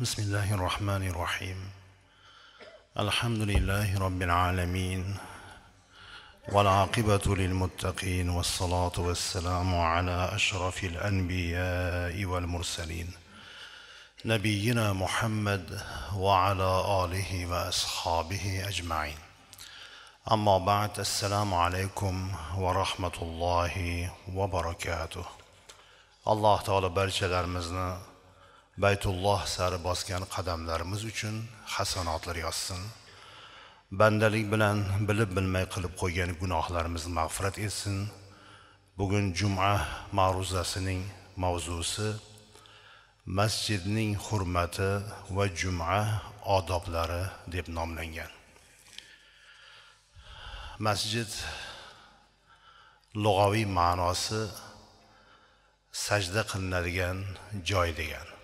بسم الله الرحمن الرحيم الحمد لله رب العالمين والعاقبة للمتقين والصلاة والسلام على أشرف الأنبياء والمرسلين نبينا محمد وعلى آله وأصحابه أجمعين أما بعد السلام عليكم ورحمة الله وبركاته الله تعالى لرمزنا baytulloh sari bosgan qadamlarimiz uchun hasanotlar yozsin bandalik bilan bilib bilmay qilib qo'ygan gunohlarimizni mag'firat etsin bugun juma ma'ruzasining mavzusi masjidning hurmati va juma odoblari deb nomlangan masjid lug'aviy ma'nosi sajda qilinadigan joy degani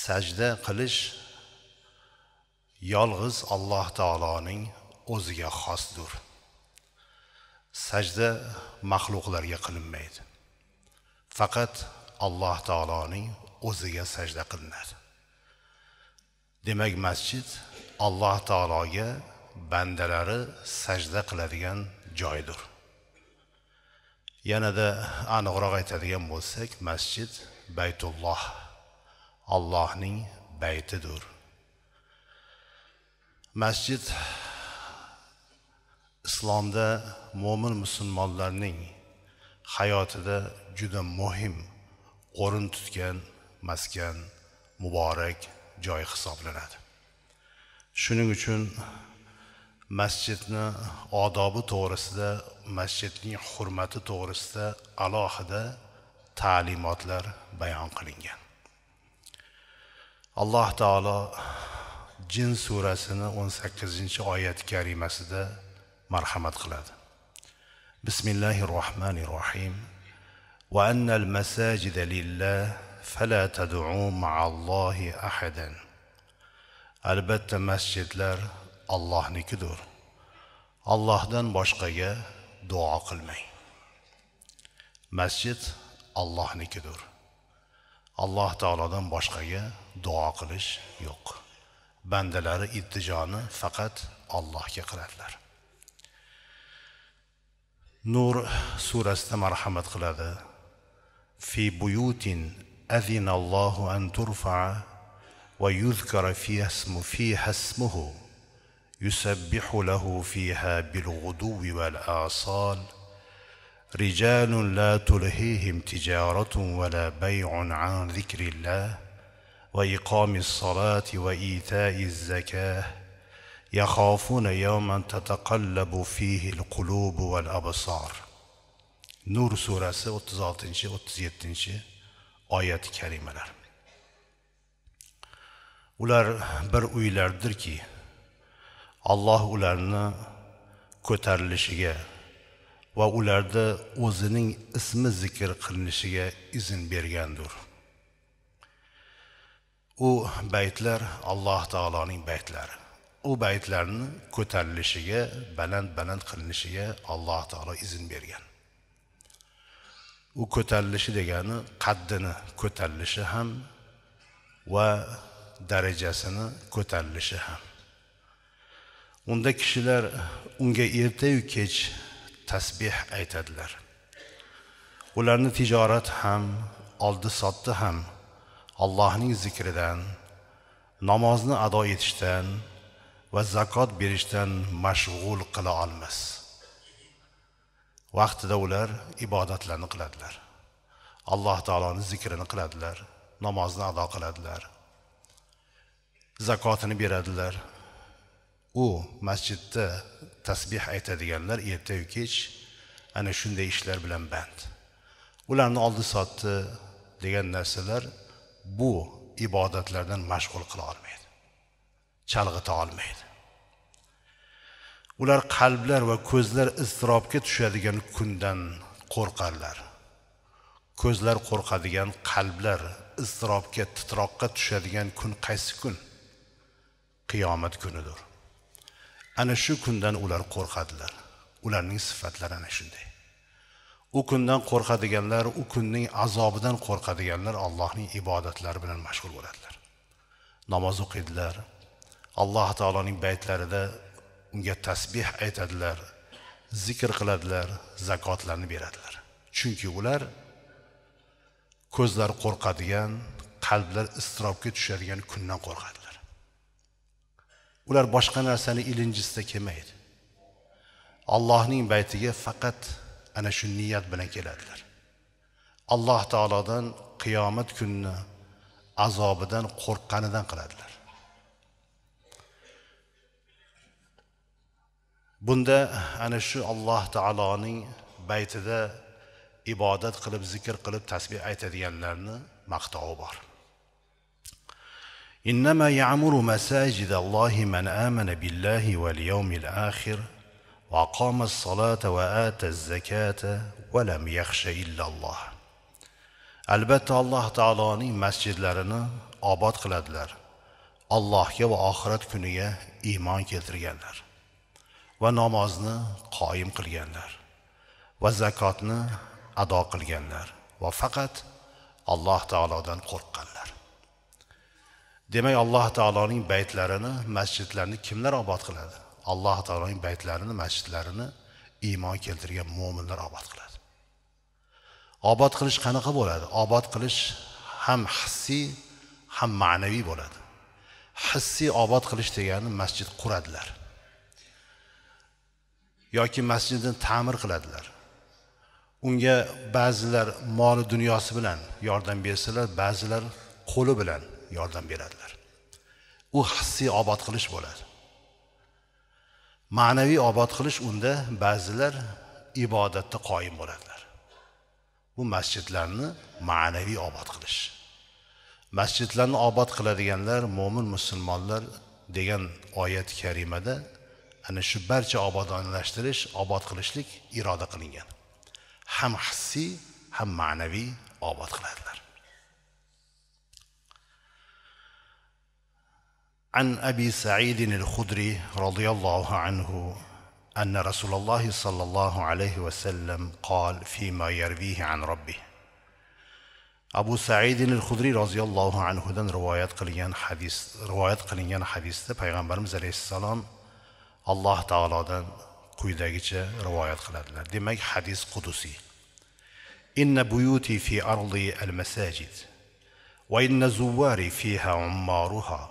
sajda qilish yolg'iz alloh taoloning o'ziga xosdir sajda maxluqlarga qilinmaydi faqat alloh taoloning o'ziga sajda qilinadi demak masjid alloh taologa bandalari sajda qiladigan joydir yanada aniqroq aytadigan bo'lsak masjid baytulloh allohning baytidir masjid islomda mo'min musulmonlarning hayotida juda muhim o'rin tutgan maskan muborak joy hisoblanadi shuning uchun masjidni odobi to'g'risida masjidning hurmati to'g'risida alohida ta'limotlar bayon qilingan alloh taolo jin surasini o'n sakkizinchi oyati karimasida marhamat qiladi bismillahi rohmanir rohim وأن المساجد لله فلا تدعوا مع الله أحدا albatta masjidlar ollohnikidir ollohdan boshqaga duo qilmang masjid ollohnikidir alloh taolodan boshqaga duo qilish yo'q bandalari iltijoni faqat allohga qiladilar nur surasida marhamat qiladi fi buyutin azinallohu an turfa va yuzkara fiha fiha ismuhu yusabbihu lahu fiha bil g'uduvi val asal رجال لا تلهيهم تجارة ولا بيع عن ذكر الله وإقام الصلاة وإيتاء الزكاة يخافون يوما تتقلب فيه القلوب والأبصار nur surasi 36 37 oyat karimalar ular bir uylardirki Alloh ularni ko'tarilishiga va ularda o'zining ismi zikr qilinishiga izn bergandir u baytlar alloh taoloning baytlari u baytlarni ko'tarilishiga baland baland qilinishiga alloh taolo izn bergan u ko'tarilishi degani qaddini ko'tarilishi ham va darajasini ko'tarilishi ham unda kishilar unga ertayu kech tasbeh aytadilar ularni tijorat ham oldi sotdi ham allohning zikridan namozni ado etishdan va zakot berishdan mashg'ul qila olmas vaqtida ular ibodatlarni qiladilar alloh taoloni zikrini qiladilar namozni ado qiladilar zakotini beradilar u masjidda tasbeh aytadiganlar ertayu kech ana shunday ishlar bilan band ularni oldi sotdi degan narsalar bu ibodatlardan mashg'ul qila olmaydi chalg'ita olmaydi ular qalblar va ko'zlar iztirobga tushadigan kundan qo'rqarlar ko'zlar qo'rqadigan qalblar iztirobga titroqqa tushadigan kun qaysi kun qiyomat kunidir ana shu kundan ular qo'rqadilar ularning sifatlari ana shunday u kundan qo'rqadiganlar u kunning azobidan qo'rqadiganlar allohning ibodatlari bilan mashg'ul bo'ladilar namoz o'qiydilar alloh taoloning baytlarida unga tasbeh aytadilar zikr qiladilar zakotlarni beradilar chunki ular ko'zlar qo'rqadigan qalblar iztirobga tushadigan kundan qo'rqadi ular boshqa narsani ilinjisida kelmaydi allohning baytiga faqat ana shu niyat bilan keladilar alloh taolodan qiyomat kunini azobidan qo'rqqanidan qiladilar bunda ana shu alloh taoloning baytida ibodat qilib zikr qilib tasbeh aytadiganlarni maqtovi bor إنما يعمر مساجد الله من آمن بالله واليوم الآخر وقام الصلاة وآتى الزكاة ولم يخش إلا الله albatta alloh taoloning masjidlarini obod qiladilar allohga va oxirat kuniga iymon keltirganlar va namozni qoyim qilganlar va zakotni ado qilganlar va faqat alloh taolodan qo'rqqanlar demak alloh taoloning baytlarini masjidlarni kimlar obod qiladi alloh taoloning baytlarini masjidlarini iymon keltirgan mo'minlar obod qiladi obod qilish qanaqa bo'ladi obod qilish ham hissiy ham ma'naviy bo'ladi hissiy obod qilish degani masjid quradilar yoki masjidni ta'mir qiladilar unga ba'zilar moli dunyosi bilan yordam bersalar ba'zilar qo'li bilan yordam beradilar u hissiy obod qilish bo'ladi ma'naviy obod qilish unda ba'zilar ibodatda qoyim bo'ladilar bu masjidlarni ma'naviy obod qilish masjidlarni obod qiladiganlar mo'min musulmonlar degan oyat karimada ana shu barcha obodonlashtirish obod qilishlik iroda qilingan ham hissiy ham ma'naviy obod qiladilar عن ابي سعيد الخدري رضي الله عنه ان رسول الله صلى الله عليه وسلم قال فيما يرويه عن ربه ابو سعيد الخدري رضي الله عنه دن روايات قليان حديث روايات قليان حديث پیغمبرمز عليه السلام الله تعالى دن قيدگيچ روايات قلدلر demek حديث قدسي ان بيوتي في ارض المساجد وان زواري فيها عمارها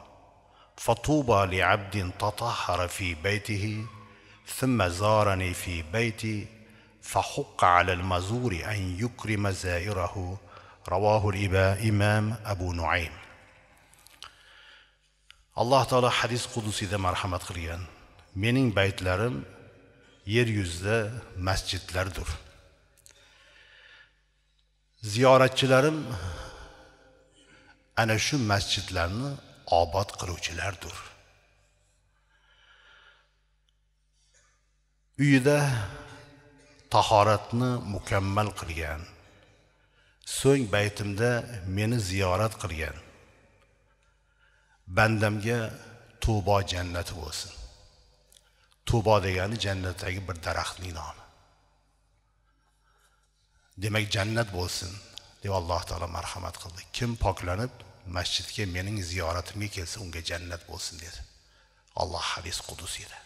فطوبى لعبد تطهر في بيته ثم زارني في بيتي فحق على المزور أن يكرم زائره رواه الإباء إمام أبو نعيم الله تعالى حديث قدس إذا ما رحمت قريان منين بيت لرم يريز مسجد لردر زيارة لرم أنا شو مسجد لرم obod qiluvchilardir uyida tahoratni mukammal qilgan so'ng baytimda meni ziyorat qilgan bandamga tubo jannati bo'lsin tubo degani jannatdagi bir daraxtning nomi demak jannat bo'lsin deb alloh taolo marhamat qildi kim poklanib masjidga mening ziyoratimga kelsa unga jannat bo'lsin dedi alloh hadis qudus edi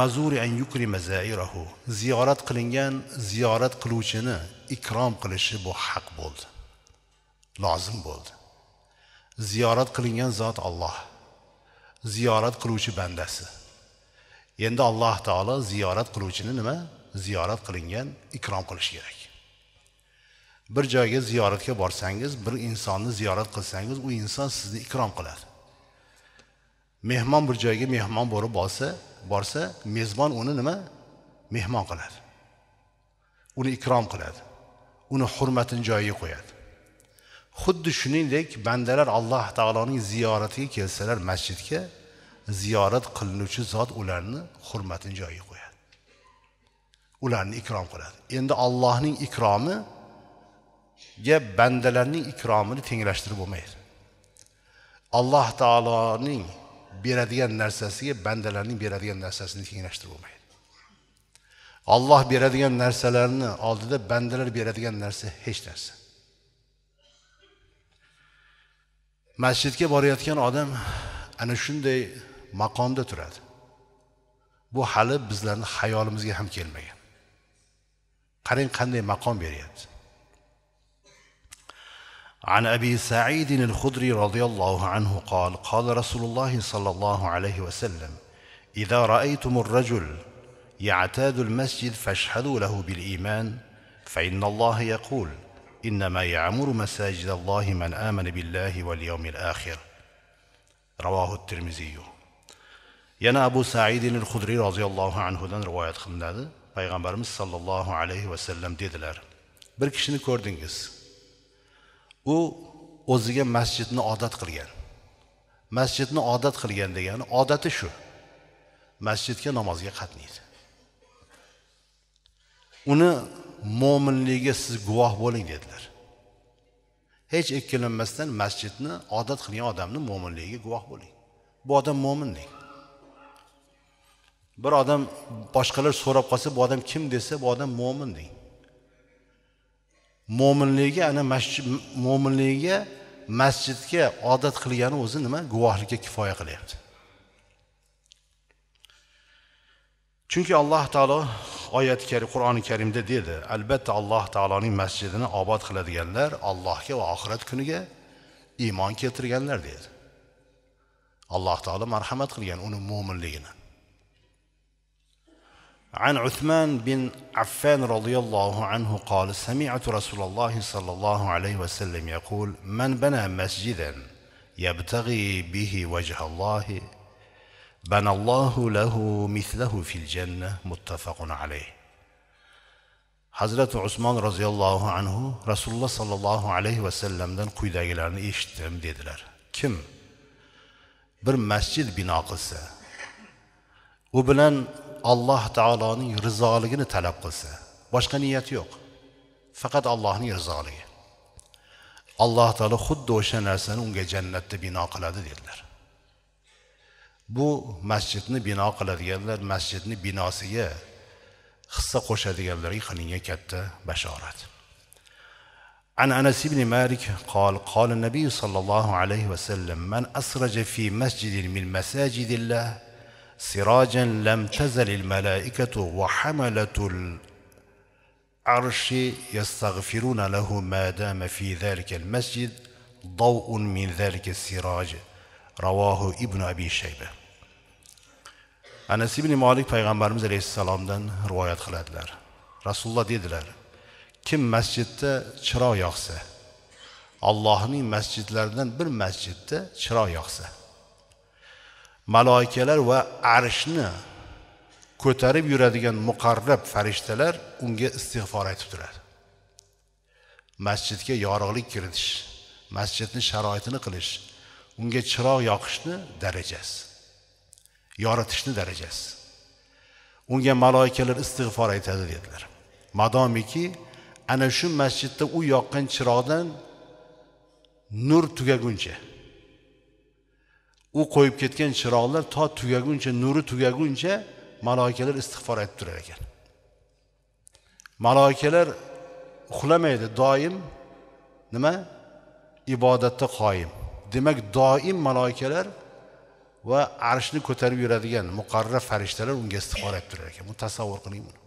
mazuri an yukrima zairahu ziyorat qilingan ziyorat qiluvchini ikrom qilishi bu haq bo'ldi lozim bo'ldi ziyorat qilingan zot olloh ziyorat qiluvchi bandasi endi alloh taolo ziyorat qiluvchini nima ziyorat qilingan ikrom qilishi kerak bir joyga ziyoratga borsangiz bir insonni ziyorat qilsangiz u inson sizni ikrom qiladi mehmon bir joyga mehmon bo'lib borsa borsa mezbon uni nima mehmon qiladi uni ikrom qiladi uni hurmatini joyiga qo'yadi xuddi shuningdek bandalar alloh taoloning ziyoratiga kelsalar masjidga ziyorat qilinuvchi zot ularni hurmatini joyiga qo'yadi ularni ikrom qiladi endi allohning ikromi ga bandalarning ikromini tenglashtirib bo'lmaydi alloh taoloning beradigan narsasiga bandalarning beradigan narsasini tenglashtirib bo'lmaydi olloh beradigan narsalarni oldida bandalar beradigan narsa hech narsa masjidga borayotgan odam ana shunday maqomda turadi bu hali bizlarni xayolimizga ham kelmagan qarang qanday maqom beryapti عن أبي سعيد الخدري رضي الله عنه قال قال رسول الله صلى الله عليه وسلم إذا رأيتم الرجل يعتاد المسجد فاشهدوا له بالإيمان فإن الله يقول إنما يعمر مساجد الله من آمن بالله واليوم الآخر رواه الترمذي yana abu saidin الله hudriy roziyallohu anhudan rivoyat qilinadi payg'ambarimiz sollallohu alayhi vasallam dedilar bir kishini ko'rdingiz u o'ziga masjidni odat qilgan masjidni odat qilgan degani odati shu masjidga namozga qatnaydi uni mo'minligiga siz guvoh bo'ling dedilar hech ikkilanmasdan masjidni odat qilgan odamni mo'minligiga guvoh bo'ling bu odam mo'minlik bir odam boshqalar so'rab qolsa bu odam kim desa bu odam mo'min deng mo'minligiga ana masjid mo'minligiga masjidga odat qilgani o'zi nima guvohlikka kifoya qilyapti chunki alloh taolo oyati karim qur'oni karimda dedi albatta alloh taoloning masjidini obod qiladiganlar allohga va oxirat kuniga iymon keltirganlar dedi alloh taolo marhamat qilgan uni mo'minligini عن عثمان بن عفان رضي الله عنه قال سمعت رسول الله صلى الله عليه وسلم يقول من بنى مسجدا يبتغي به وجه الله بنى الله له مثله في الجنة متفق عليه hazrati usmon roziyallohu anhu rasululloh sollallohu alayhi vasallamdan quyidagilarni eshitdim dedilar kim bir masjid bino qilsa u bilan alloh taoloning rizoligini talab qilsa boshqa niyati yo'q faqat allohning rizoligi alloh taolo xuddi o'sha narsani unga jannatda bino qiladi dedilar bu masjidni bino qiladiganlar masjidni binosiga hissa qo'shadiganlarga qilingan katta bashorat عن anas بن مالك قال قال النبي صلى الله عليه وسلم من أسرج في مسجد من مساجد الله سراجا لم تزل الملائكة وحملة العرش يستغفرون له ما دام في ذلك المسجد ضوء من ذلك السراج رواه ابن أبي شيبة anas ibn Malik payg'ambarimiz alayhissalomdan rivoyat qiladilar rasululloh dedilar kim masjidda chiroq yoqsa allohning masjidlaridan bir masjidda chiroq yoqsa maloikalar va arshni ko'tarib yuradigan muqarrab farishtalar unga istig'for aytib turadi masjidga yorug'lik kiritish masjidni sharoitini qilish unga chiroq yoqishni darajasi yoritishni darajasi unga maloikalar istig'for aytadi dedilar madomiki ana shu masjidda u yoqqan chiroqdan nur tugaguncha u qo'yib ketgan chiroqlar to tugaguncha nuri tugaguncha maloikalar istig'for aytib turar ekan maloikalar uxlamaydi doim nima ibodatda qoyim demak doim maloikalar va arshni ko'tarib yuradigan muqarrar farishtalar unga istig'for aytib turar ekan bu tasavvur qiling buni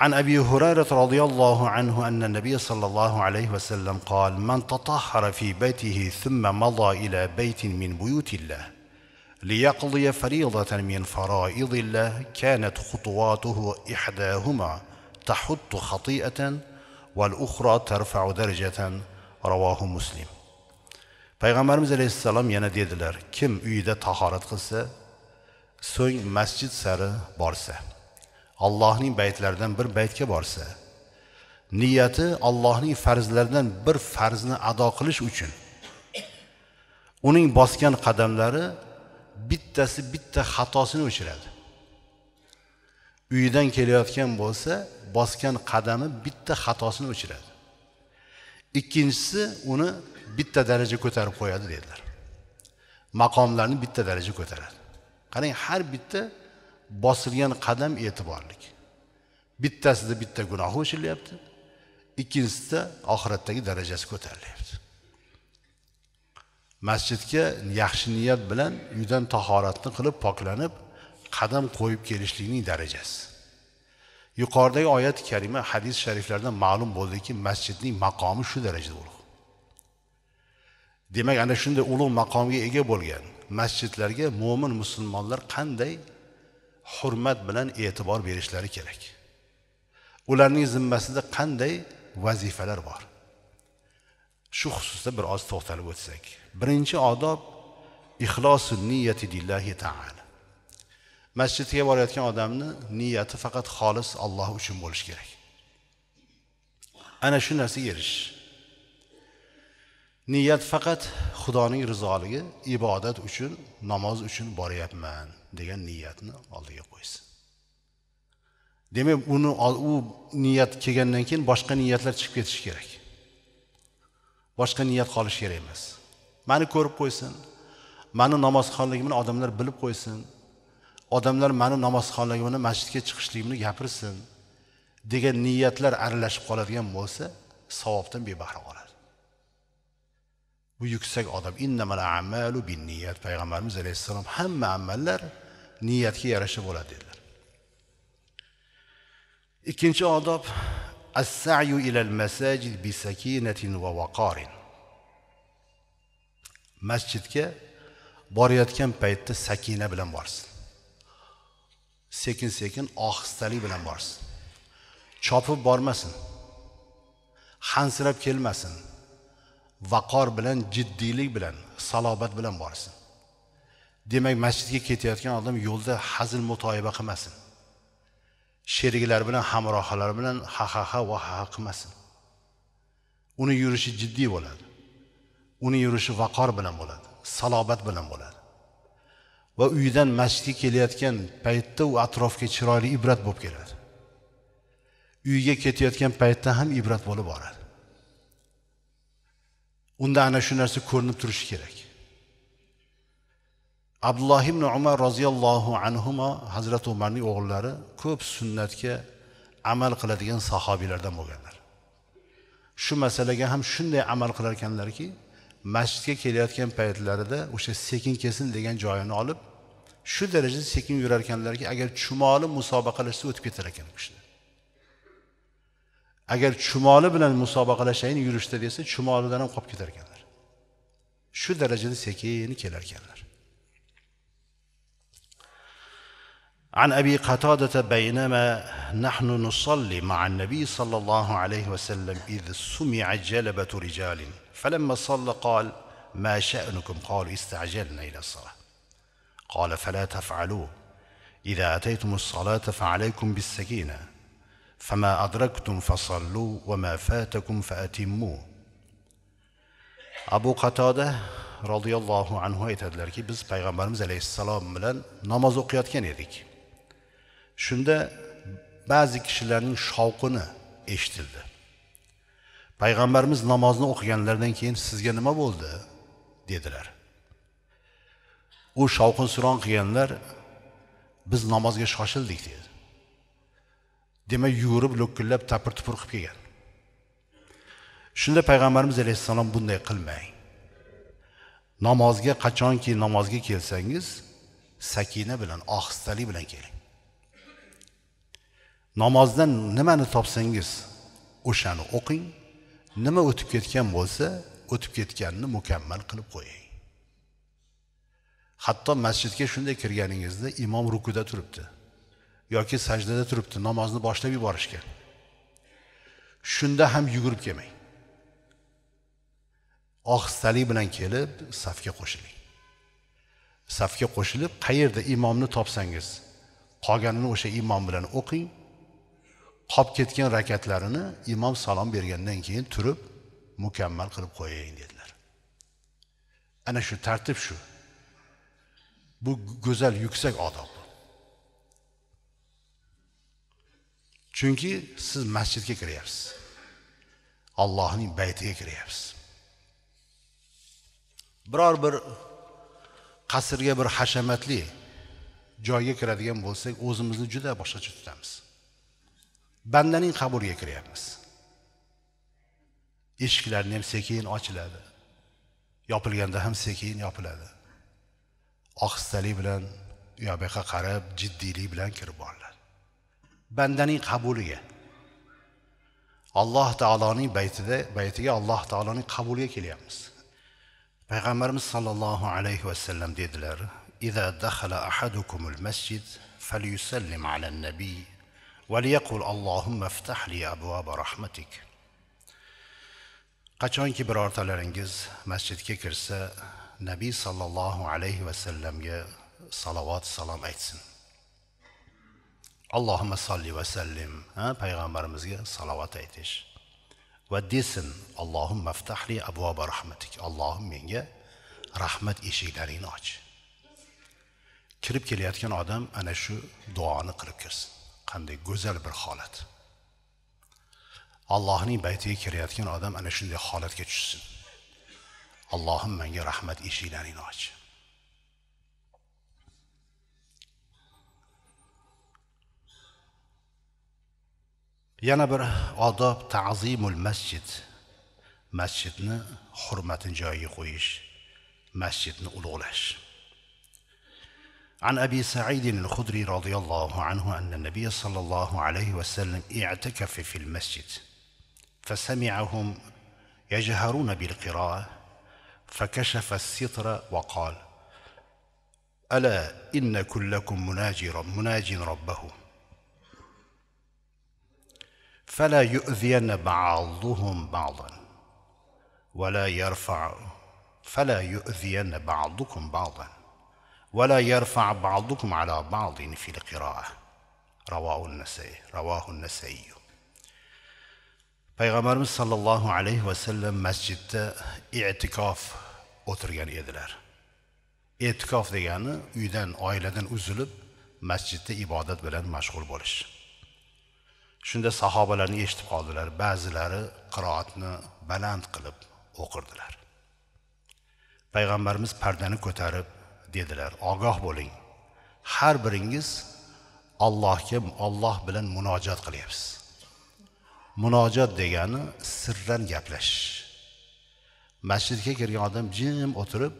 عن ابي هريره رضي الله عنه ان النبي صلى الله عليه وسلم قال من تطهر في بيته ثم مضى الى بيت من بيوت الله ليقضي فريضه من فرائض الله كانت خطواته احداهما تحط خطيئه والاخرى ترفع درجه رواه مسلم payg'ambarimiz السلام yana dedilar kim uyida tahorat قصة سوى مسجد sari بارسه allohning baytlaridan bir baytga borsa niyati allohning farzlaridan bir farzni ado qilish uchun uning bosgan qadamlari bittasi bitta xatosini o'chiradi uyidan kelayotgan bo'lsa bosgan qadami bitta xatosini o'chiradi ikkinchisi uni bitta daraja ko'tarib qo'yadi dedilar maqomlarni bitta daraja ko'taradi qarang har bitta bosilgan qadam e'tiborlik bittasida bitta gunoh o'chilyapti ikkinchisida oxiratdagi darajasi ko'tarilyapti masjidga yaxshi niyat bilan uydan tahoratni qilib poklanib qadam qo'yib kelishlikning darajasi yuqoridagi oyat karima hadis shariflardan ma'lum bo'ldiki masjidning maqomi shu darajada ulug' demak ana shunday ulug' maqomga ega bo'lgan masjidlarga mo'min musulmonlar qanday hurmat bilan e'tibor berishlari kerak ularning zimmasida qanday vazifalar bor shu xususda bir oz to'xtalib o'tsak birinchi odob ixlosi niyati dillahi taala masjidga borayotgan odamni niyati faqat xolis alloh uchun bo'lishi kerak ana shu narsaga erishish niyat faqat xudoning rizoligi ibodat uchun namoz uchun boryapman degan niyatni oldiga qo'ysin demak uni u niyat kelgandan keyin boshqa niyatlar chiqib ketishi kerak boshqa niyat qolishi kerak emas mani ko'rib qo'ysin mani namozxonligimni odamlar bilib qo'ysin odamlar mani namozxonligimni masjidga chiqishligimni gapirsin degan niyatlar aralashib qoladigan bo'lsa savobdan bebahra qoladi bu yuksak odam payg'ambarimiz alayhissalom hamma amallar niyatga yarasha bo'ladi dedilar ikkinchi odob assayu ilal masajid bisakinatin va vaqorin masjidga borayotgan paytda sakina bilan borsin sekin sekin ohistalik bilan borsin chopib bormasin hansirab kelmasin vaqor bilan jiddiylik bilan salobat bilan borsin demak masjidga ketayotgan odam yo'lda hazil mutoyiba qilmasin sheriklar bilan hamrohalar bilan ha ha ha va ha ha qilmasin uni yurishi jiddiy bo'ladi uni yurishi vaqor bilan bo'ladi salobat bilan bo'ladi va uyidan masjidga kelayotgan paytda u atrofga chiroyli ibrat bo'lib keladi uyiga ketayotgan paytda ham ibrat bo'lib boradi unda ana shu narsa ko'rinib turishi kerak abdulloh ibn umar roziyallohu anhu hazrati umarning o'g'illari ko'p sunnatga amal qiladigan sahobiylardan bo'lganlar shu masalaga ham shunday amal qilar ekanlarki masjidga kelayotgan paytlarida o'sha sekin kesin degan joyini olib shu darajada sekin yurar ekanlarki agar chumoli musobaqalashsa o'tib ketar ekan kishi agar chumoli bilan musobaqalashayin yurishda desa chumolidan ham qolib ketar ekanlar shu darajada sekin kelar ekanlar عن أبي قتادة بينما نحن نصلي مع النبي صلى الله عليه وسلم إذ سمع جلبة رجال فلما صلى قال ما شأنكم قالوا استعجلنا إلى الصلاة قال فلا تفعلوا إذا أتيتم الصلاة فعليكم بالسكينة فما أدركتم فصلوا وما فاتكم فأتموه أبو قتادة رضي الله عنه أيتها aytadilarki biz payg'ambarimiz alayhissalom bilan namoz o'qiyotgan edik shunda ba'zi kishilarning shovqini eshitildi payg'ambarimiz namozni o'qiganlaridan keyin sizga nima bo'ldi dedilar u shovqin suron qilganlar biz namozga shoshildik dedi demak yugurib lo'killab tapir tupur qilib kelgan shunda payg'ambarimiz alayhissalom bunday qilmang namozga qachonki namozga kelsangiz sakina bilan ohistalik bilan keling namozdan nimani topsangiz o'shani o'qing nima o'tib ketgan bo'lsa o'tib ketganini mukammal qilib qo'ying hatto masjidga shunday kirganingizda imom rukuda turibdi yoki sajdada turibdi namozni boshlab yuborishgan shunda ham yugurib kelmang ohistalik bilan kelib safga qo'shiling safga qo'shilib qayerda imomni topsangiz qolganini o'sha imom bilan o'qing qolib ketgan rakatlarini imom salom bergandan keyin turib mukammal qilib qo'ying dedilar ana shu tartib shu bu go'zal yuksak odob chunki siz masjidga kiryapsiz allohning baytiga kiryapsiz biror bir qasrga bir hashamatli joyga kiradigan bo'lsak o'zimizni juda boshqacha tutamiz bandaning qabuliga kiryapmiz eshiklarni ham sekin ochiladi yopilganda ham sekin yopiladi ohistalik bilan u yoq bu yoqqa qarab jiddiylik bilan kirib boriladi bandaning qabuliga alloh taoloning baytida baytiga alloh taoloning qabuliga kelyapmiz payg'ambarimiz sollallohu alayhi vasallam dedilar إذا دخل أحدكم المسجد فليسلم على النبي valiyaqul allohumma ftahli abvaba rahmatik qachonki birortalaringiz masjidga kirsa nabiy sollallohu alayhi vasallamga salovat salom aytsin allohimma solli vasallim ha payg'ambarimizga salovat aytish va desin allohimma ftahli abvoba rahmatik allohim menga rahmat eshiklaringni och kirib kelayotgan odam ana shu duoni qilib kirsin qanday go'zal bir holat allohning baytiga kirayotgan odam ana shunday holatga tushsin allohim menga rahmat eshiklaringni och yana bir odob tazimul masjid masjidni hurmatini joyiga qo'yish masjidni ulug'lash عن أبي سعيد الخدري رضي الله عنه أن النبي صلى الله عليه وسلم اعتكف في المسجد فسمعهم يجهرون بالقراءة فكشف الستر وقال ألا إن كلكم مناجر مناج ربه فلا يؤذين بعضهم بعضا ولا يرفع فلا يؤذين بعضكم بعضا ولا يرفع بعضكم على بعض في القراءة رواه النسائي رواه النسائي payg'ambarimiz sollallohu alayhi vasallam masjidda e'tikof o'tirgan edilar e'tikof degani uydan oiladan uzilib masjidda ibodat bilan mashg'ul bo'lish shunda sahobalarni eshitib qoldilar ba'zilari qiroatni baland qilib o'qirdilar payg'ambarimiz pardani ko'tarib dedilar ogoh bo'ling har biringiz allohga olloh bilan munojat qilyapsiz munojat degani sirdan gaplash masjidga kirgan odam jim o'tirib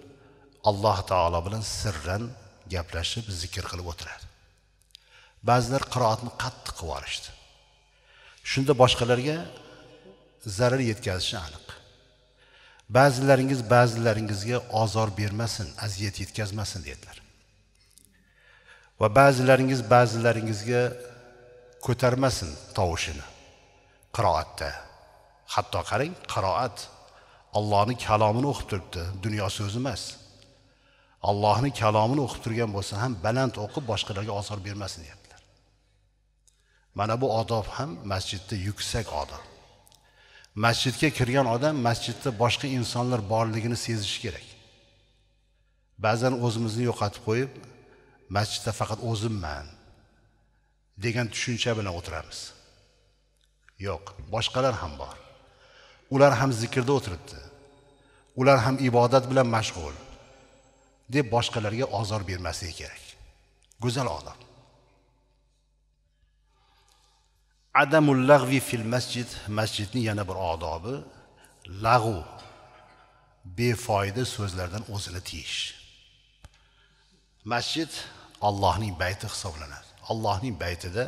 alloh taolo bilan sirdan gaplashib zikr qilib o'tiradi ba'zilar qiroatni qattiq qilib yuborishdi shunda boshqalarga zarar yetkazishni aniq ba'zilaringiz ba'zilaringizga ozor bermasin aziyat yetkazmasin dedilar va ba'zilaringiz ba'zilaringizga ko'tarmasin tovushini qiroatda hatto qarang qiroat allohni kalomini o'qib turibdi dunyo so'zi emas allohni kalomini o'qib turgan bo'lsa ham baland o'qib boshqalarga ozor bermasin deyaptilar mana bu odob ham masjidda yuksak odob masjidga kirgan odam masjidda boshqa insonlar borligini sezishi kerak ba'zan o'zimizni yo'qotib qo'yib masjidda faqat o'zimman degan tushuncha bilan o'tiramiz yo'q boshqalar ham bor ular ham zikrda o'tiribdi ular ham ibodat bilan mashg'ul deb boshqalarga ozor bermasligi kerak go'zal odob adamul lag'vi fil masjid masjidni yana bir odobi lag'u befoyda so'zlardan o'zini tiyish masjid allohning bayti hisoblanadi allohning baytida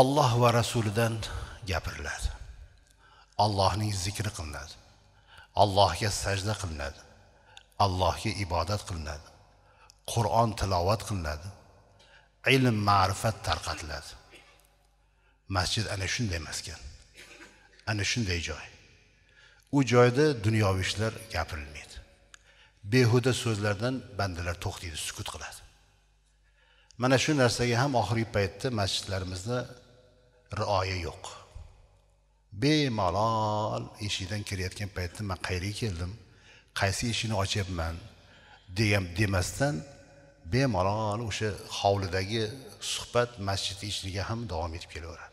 olloh va rasulidan gapiriladi allohning zikri qilinadi allohga sajda qilinadi allohga ibodat qilinadi qur'on tilovat qilinadi ilm ma'rifat tarqatiladi masjid ana shunday maskan ana shunday joy u joyda dunyoviy ishlar gapirilmaydi behuda so'zlardan bandalar to'xtaydi sukut qiladi mana shu narsaga ham oxirgi paytda masjidlarimizda rioya yo'q bemalol eshikdan kirayotgan paytda man qayerga keldim qaysi eshikni ochyapman degan demasdan bemalol o'sha hovlidagi suhbat masjidni ichiga ham davom etib kelaveradi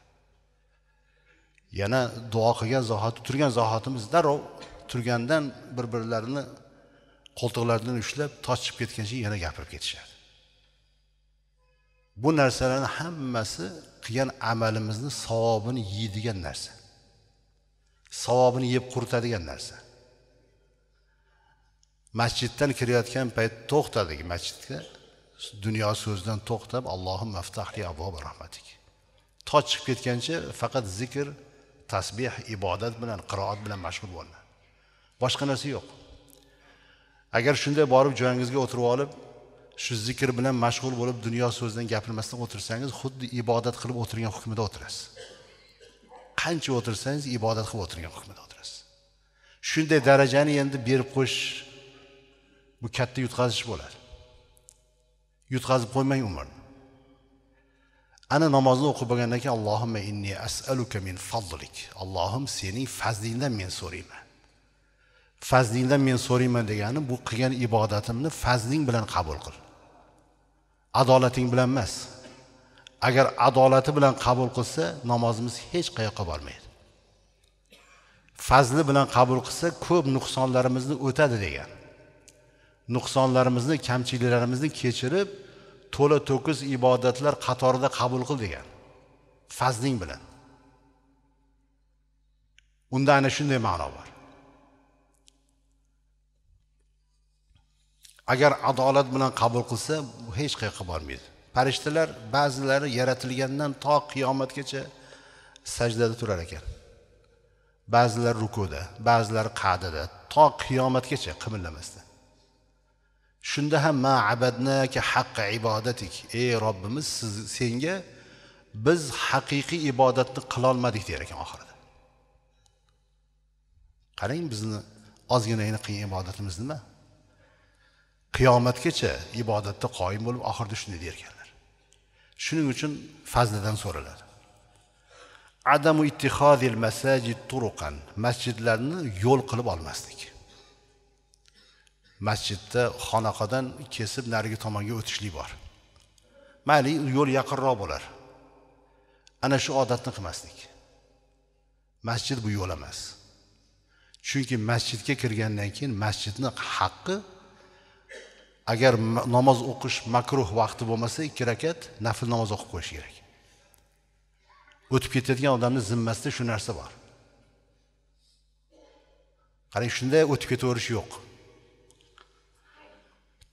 yana duo qilgan zahoti turgan zahotimiz darrov turgandan bir birlarini qo'ltiqlaridan ushlab tosh chiqib ketgancha yana gapirib ketishadi bu narsalarni hammasi qilgan amalimizni savobini yeydigan narsa savobini yeb quritadigan narsa masjiddan kirayotgan payt to'xtadik masjidga dunyo so'zidan to'xtab allohim maftahli abob rahmatik tosh chiqib ketgancha faqat zikr tasbeh ibodat bilan qiroat bilan mashg'ul bo'linadi boshqa narsa yo'q agar shunday borib joyingizga o'tirib olib shu zikr bilan mashg'ul bo'lib dunyo so'zidan gapirmasdan o'tirsangiz xuddi ibodat qilib o'tirgan hukmida o'tirasiz qancha o'tirsangiz ibodat qilib o'tirgan hukmida o'tirasiz shunday darajani endi berib qo'yish bu katta yutqazish bo'ladi yutqazib qo'ymang umrni ana namozni o'qib bo'lgandan keyin allohimma inni asaluka min fadlik allohim sening fazlingdan men so'rayman fazlingdan men so'rayman degani bu qilgan ibodatimni fazling bilan qabul qil adolating bilan emas agar adolati bilan qabul qilsa namozimiz hech qayoqqa bormaydi fazli bilan qabul qilsa ko'p nuqsonlarimizni o'tadi degan nuqsonlarimizni kamchiliklarimizni kechirib to'la to'kis ibodatlar qatorida qabul qil degan fazling bilan unda ana shunday ma'no bor agar adolat bilan qabul qilsa hech qayoqqa bormaydi farishtalar ba'zilari yaratilgandan to qiyomatgacha sajdada turar ekan ba'zilar rukuda ba'zilari qa'dada to qiyomatgacha qimirlamasdan shunda ham ma abadnaka haqqi ibodatik ey robbimiz siz senga biz haqiqiy ibodatni qilolmadik der ekan oxirida qarang bizni ozginagina qilgan ibodatimiz nima qiyomatgacha ibodatda qoyim bo'lib oxirida shunday derkanlar shuning uchun fazlidan so'raladi adamu ittihozil masajid turuqan masjidlarni yo'l qilib olmaslik masjidda xonaqodan kesib narigi tomonga o'tishlik bor mayli yo'l yaqinroq bo'lar ana shu odatni qilmaslik masjid bu yo'l emas chunki masjidga kirgandan keyin masjidni haqqi agar namoz o'qish makruh vaqti bo'lmasa ikki rakat nafl namoz o'qib qo'yish kerak o'tib ketadigan odamni zimmasida shu narsa bor qarang shunday o'tib ketaverish yo'q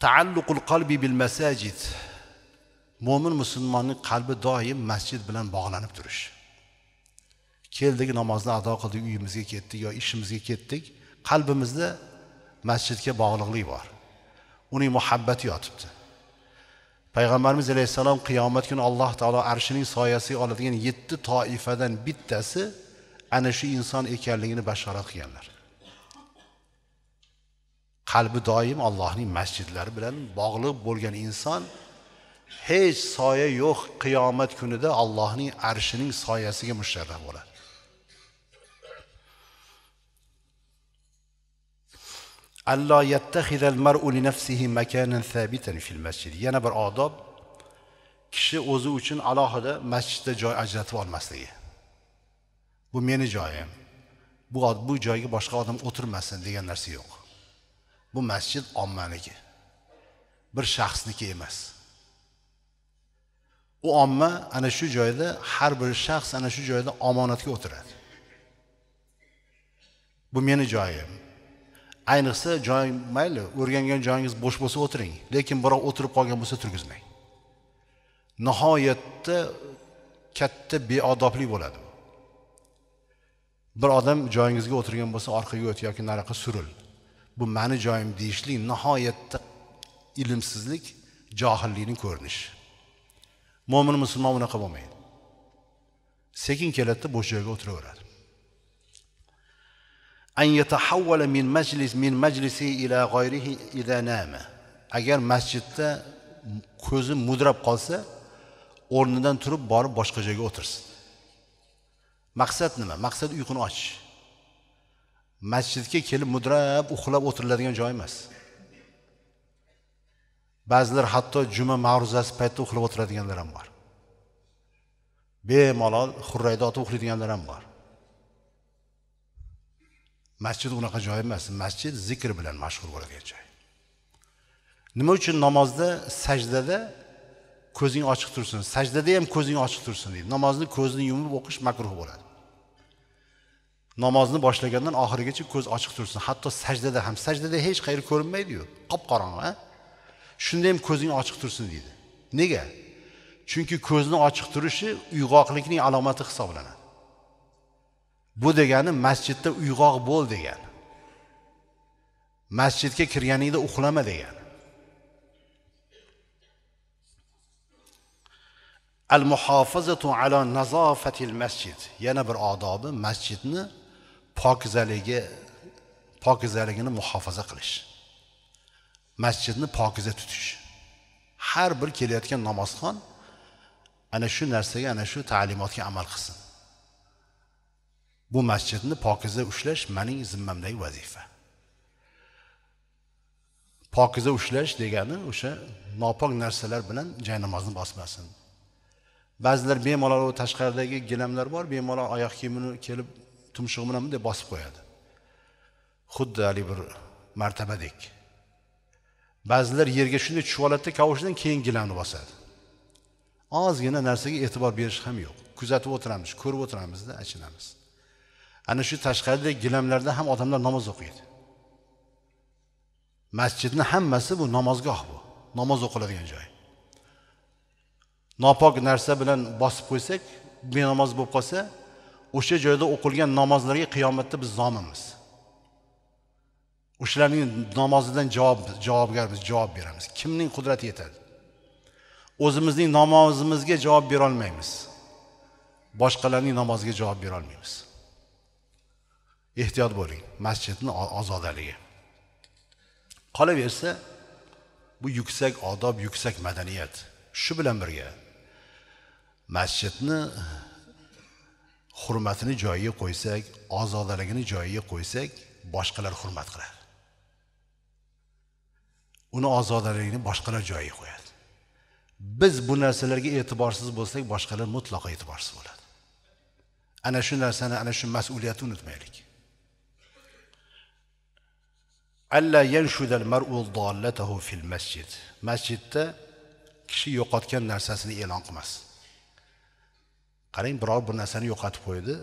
taalluqul qalbi bil masajid mo'min musulmonning qalbi doim masjid bilan bog'lanib turish keldik namozni ado qildik uyimizga ketdik yo ishimizga ketdik qalbimizda masjidga bog'liqlik bor uning muhabbati yotibdi payg'ambarimiz alayhissalom qiyomat kuni alloh taolo arshining soyasiga oladigan yetti toifadan bittasi ana shu inson ekanligini bashorat qilganlar qalbi doim allohning masjidlari bilan bog'liq bo'lgan inson hech soya yo'q qiyomat kunida allohning arshining soyasiga musharraf bo'ladi allo mar'u li nafsihi masjid yana bir odob kishi o'zi uchun alohida masjidda joy ajratib olmasligi bu meni joyim bu bu joyga boshqa odam o'tirmasin degan narsa yo'q bu masjid ommaniki bir shaxsniki emas u omma ana shu joyda har bir shaxs ana shu joyda omonatga o'tiradi bu meni joyim ayniqsa joy mayli o'rgangan joyingiz bo'sh bo'lsa o'tiring lekin birov o'tirib qolgan bo'lsa turgizmang nihoyatda katta beodoblik bo'ladi bir odam joyingizga o'tirgan bo'lsa orqaga o't yoki nariyoqqa suril bu mani joyim deyishlik nihoyatda ilmsizlik johillikning ko'rinishi mo'min musulmon unaqa bo'lmaydi sekin keladida bo'sh joyga o'tiraveradi an min majlisi ila agar masjidda ko'zi mudrab qolsa o'rnidan turib borib boshqa joyga o'tirsin maqsad nima maqsad uyquni ochish masjidga kelib mudrab uxlab o'tiriladigan joy emas ba'zilar hatto juma ma'ruzasi paytida uxlab o'tiradiganlar ham bor bemalol xurrayda otib uxlaydiganlar ham bor masjid unaqa joy emas masjid zikr bilan mashg'ul bo'ladigan joy nima uchun namozda sajdada ko'zing ochiq tursin sajdada ham ko'zing ochiq tursin deydi namozni ko'zni yumib o'qish makruh bo'ladi namozni boshlagandan oxirigacha ko'z ochiq tursin hatto sajdada ham sajdada hech qayeri ko'rinmaydiyu qop qorong'i shunda ham ko'zing ochiq tursin deydi nega chunki ko'zni ochiq turishi uyg'oqlikning alomati hisoblanadi bu degani masjidda uyg'oq bo'l degani masjidga kirganingda uxlama degani al muhofazatu ala nazofatil masjid yana bir odobi masjidni pokizaligi pokizaligini muhofaza qilish masjidni pokiza tutish har bir kelayotgan namozxon ana shu narsaga ana shu ta'limotga amal qilsin bu masjidni pokiza ushlash mening zimmamdagi vazifa pokiza ushlash degani o'sha nopok narsalar bilan jaynamozni bosmasin ba'zilar bemalol tashqaridagi gilamlar bor bemalol oyoq kiyimini kelib tumshug'i bilan bunday bosib qo'yadi xuddi haligi bir martabadek ba'zilar yerga shunday tushib oladida kavushidan keyin gilamni bosadi ozgina narsaga e'tibor berish ham yo'q kuzatib o'tiramiz ko'rib o'tiramizda achinamiz ana shu tashqaridagi gilamlarda ham odamlar namoz o'qiydi masjidni hammasi bu namozgoh bu namoz o'qiladigan joy nopok narsa bilan bosib qo'ysak benamoz bo'lib qolsa o'sha joyda o'qilgan namozlarga qiyomatda biz zomimiz o'shalarning namozidan javob javobgarmiz javob beramiz kimning qudrati yetadi o'zimizning namozimizga javob berolmaymiz boshqalarning namoziga javob berolmaymiz ehtiyot bo'ling masjidni ozodaligi qolaversa bu yuksak odob yuksak madaniyat shu bilan birga masjidni hurmatini joyiga qo'ysak ozodaligini joyiga qo'ysak boshqalar hurmat qiladi uni ozodaligini boshqalar joyiga qo'yadi biz bu narsalarga e'tiborsiz bo'lsak boshqalar mutlaqo e'tiborsiz bo'ladi ana shu narsani ana shu mas'uliyatni unutmaylik masjidda kishi yo'qotgan narsasini e'lon qilmasin qarang birov bir narsani yo'qotib qo'ydi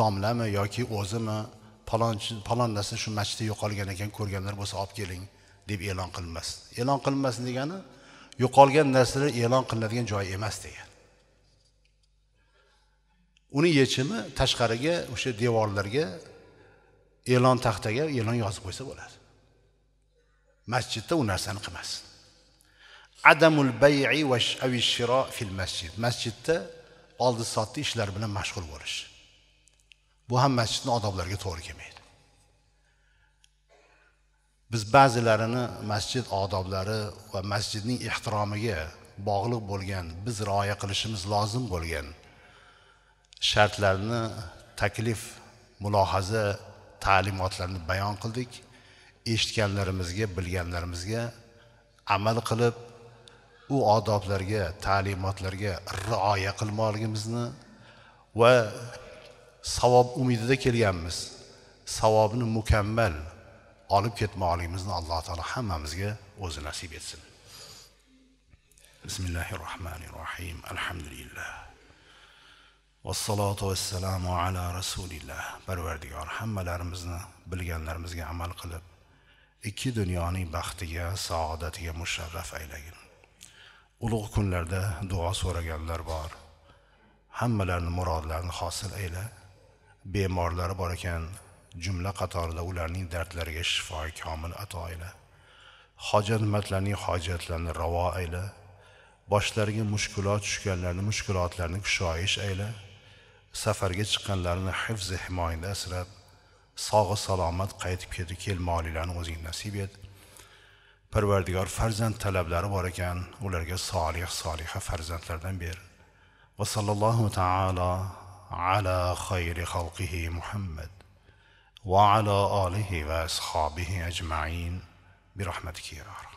domlami yoki o'zimi palonchi palon narsa shu masjidda yo'qolgan ekan ko'rganlar bo'lsa olib keling deb e'lon qilinmas e'lon qilinmasin degani yo'qolgan narsalar e'lon qilinadigan joy emas degan uni yechimi tashqariga o'sha devorlarga e'lon taxtaga e'lon yozib qo'ysa bo'ladi masjidda u narsani qilmasin adamul bayi va shiro fil masjid masjidda oldi sotdi ishlar bilan mashg'ul bo'lish bu ham masjidni odoblariga to'g'ri kelmaydi biz ba'zilarini masjid odoblari va masjidning ehtiromiga bog'liq bo'lgan biz rioya qilishimiz lozim bo'lgan shartlarni taklif mulohaza ta'limotlarni bayon qildik eshitganlarimizga bilganlarimizga amal qilib u odoblarga ta'limotlarga rioya qilmoqligimizni va savob umidida kelganmiz savobni mukammal olib ketmoqligimizni alloh taolo hammamizga o'zi nasib etsin bismillahi rohmanir rohim alhamdulillah vassalotu vassalamu ala rasulillah parvardigor hammalarimizni bilganlarimizga amal qilib ikki dunyoning baxtiga saodatiga musharraf aylagin ulug' kunlarda duo so'raganlar bor hammalarni murodlarini hosil ayla bemorlari bor ekan jumla qatorida ularning dardlariga shifo komil ato ayla matlarning hojatlarini ravo ayla boshlariga mushkulot tushganlarni mushkulotlarni kushoyish ayla safarga chiqqanlarni hifzi himoyada asrab sog'i salomat qaytib ketib kelmoqliklarni o'zing nasib et parvardigor farzand talablari bor ekan ularga solih soliha farzandlardan ber va sallallohu taolo ala xayri xalqihi muhammad va ala olihi va ashobihi ajmain bi يا